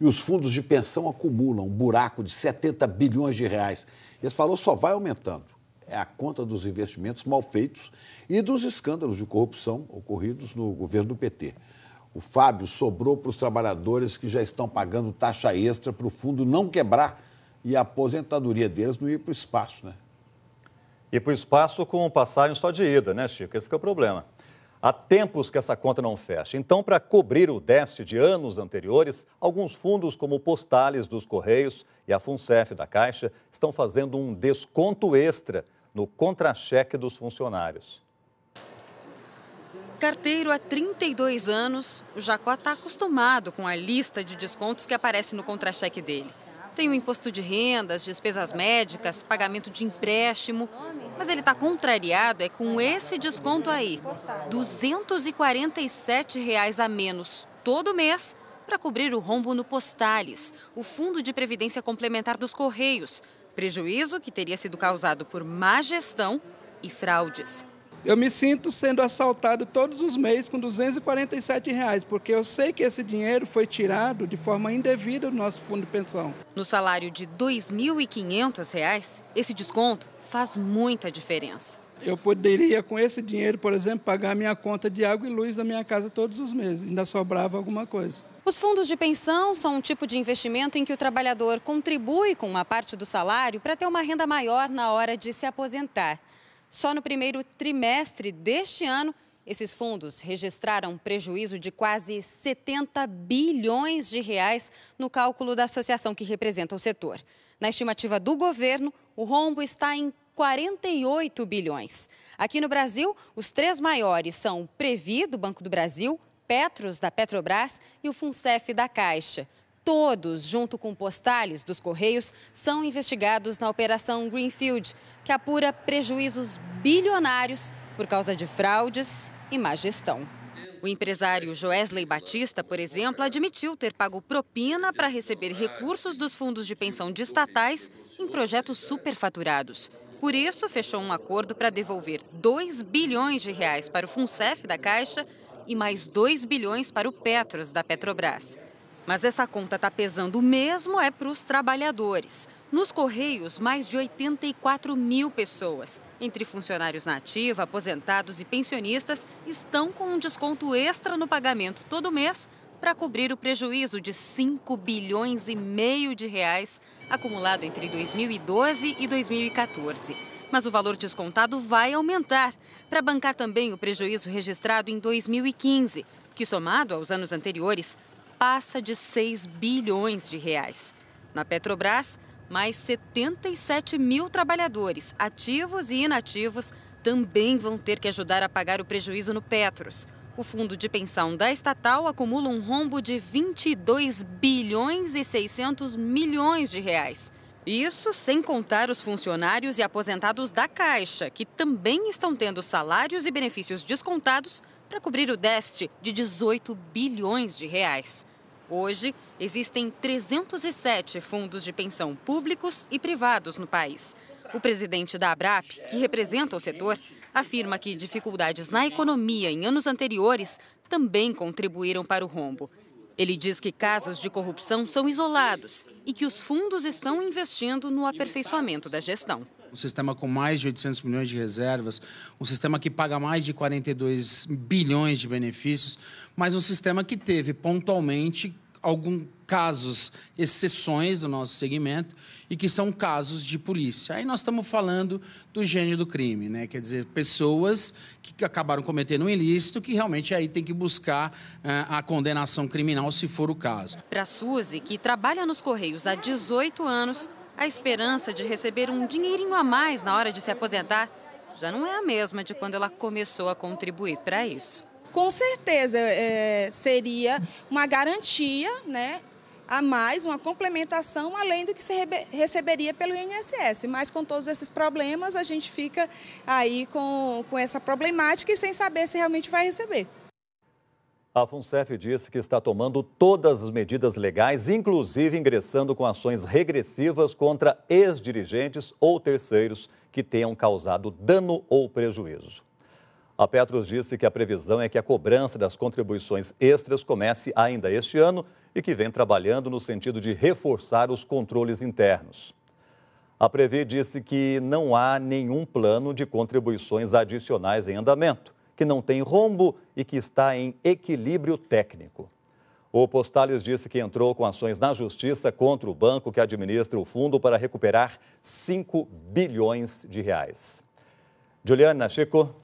e os fundos de pensão acumulam um buraco de 70 bilhões de reais. E esse valor só vai aumentando. É a conta dos investimentos mal feitos e dos escândalos de corrupção ocorridos no governo do PT. O Fábio sobrou para os trabalhadores que já estão pagando taxa extra para o fundo não quebrar e a aposentadoria deles não ir para o espaço, né? E para o espaço com passagem só de ida, né, Chico? Esse é o problema. Há tempos que essa conta não fecha. Então, para cobrir o déficit de anos anteriores, alguns fundos, como Postales dos Correios e a FUNCEF da Caixa, estão fazendo um desconto extra no contra-cheque dos funcionários. Carteiro há 32 anos, o Jacó está acostumado com a lista de descontos que aparece no contra-cheque dele. Tem o imposto de rendas, despesas médicas, pagamento de empréstimo. Mas ele está contrariado é com esse desconto aí, R$ 247 reais a menos todo mês para cobrir o rombo no Postales, o Fundo de Previdência Complementar dos Correios, prejuízo que teria sido causado por má gestão e fraudes. Eu me sinto sendo assaltado todos os meses com 247 reais, porque eu sei que esse dinheiro foi tirado de forma indevida do nosso fundo de pensão. No salário de R$ reais, esse desconto faz muita diferença. Eu poderia, com esse dinheiro, por exemplo, pagar minha conta de água e luz da minha casa todos os meses, ainda sobrava alguma coisa. Os fundos de pensão são um tipo de investimento em que o trabalhador contribui com uma parte do salário para ter uma renda maior na hora de se aposentar. Só no primeiro trimestre deste ano, esses fundos registraram um prejuízo de quase 70 bilhões de reais no cálculo da associação que representa o setor. Na estimativa do governo, o rombo está em 48 bilhões. Aqui no Brasil, os três maiores são o Previ, do Banco do Brasil, Petros, da Petrobras e o Funcef, da Caixa todos, junto com postales dos Correios, são investigados na Operação Greenfield, que apura prejuízos bilionários por causa de fraudes e má gestão. O empresário Joesley Batista, por exemplo, admitiu ter pago propina para receber recursos dos fundos de pensão de estatais em projetos superfaturados. Por isso, fechou um acordo para devolver 2 bilhões de reais para o FUNCEF da Caixa e mais 2 bilhões para o Petros da Petrobras. Mas essa conta está pesando mesmo é para os trabalhadores. Nos Correios, mais de 84 mil pessoas, entre funcionários na ativa, aposentados e pensionistas, estão com um desconto extra no pagamento todo mês para cobrir o prejuízo de 5 bilhões e meio de reais acumulado entre 2012 e 2014. Mas o valor descontado vai aumentar para bancar também o prejuízo registrado em 2015, que somado aos anos anteriores passa de 6 bilhões de reais. Na Petrobras, mais 77 mil trabalhadores, ativos e inativos, também vão ter que ajudar a pagar o prejuízo no Petros. O fundo de pensão da estatal acumula um rombo de 22 bilhões e 600 milhões de reais. Isso sem contar os funcionários e aposentados da Caixa, que também estão tendo salários e benefícios descontados para cobrir o déficit de 18 bilhões de reais. Hoje, existem 307 fundos de pensão públicos e privados no país. O presidente da ABRAP, que representa o setor, afirma que dificuldades na economia em anos anteriores também contribuíram para o rombo. Ele diz que casos de corrupção são isolados e que os fundos estão investindo no aperfeiçoamento da gestão. Um sistema com mais de 800 milhões de reservas, um sistema que paga mais de 42 bilhões de benefícios, mas um sistema que teve pontualmente alguns casos, exceções do nosso segmento, e que são casos de polícia. Aí nós estamos falando do gênio do crime, né? quer dizer, pessoas que acabaram cometendo um ilícito, que realmente aí tem que buscar uh, a condenação criminal, se for o caso. Para a Suzy, que trabalha nos Correios há 18 anos, a esperança de receber um dinheirinho a mais na hora de se aposentar já não é a mesma de quando ela começou a contribuir para isso com certeza é, seria uma garantia né, a mais, uma complementação além do que se receberia pelo INSS. Mas com todos esses problemas, a gente fica aí com, com essa problemática e sem saber se realmente vai receber. A FUNCEF disse que está tomando todas as medidas legais, inclusive ingressando com ações regressivas contra ex-dirigentes ou terceiros que tenham causado dano ou prejuízo. A Petros disse que a previsão é que a cobrança das contribuições extras comece ainda este ano e que vem trabalhando no sentido de reforçar os controles internos. A Previ disse que não há nenhum plano de contribuições adicionais em andamento, que não tem rombo e que está em equilíbrio técnico. O Postales disse que entrou com ações na justiça contra o banco que administra o fundo para recuperar 5 bilhões de reais. Juliana, Chico.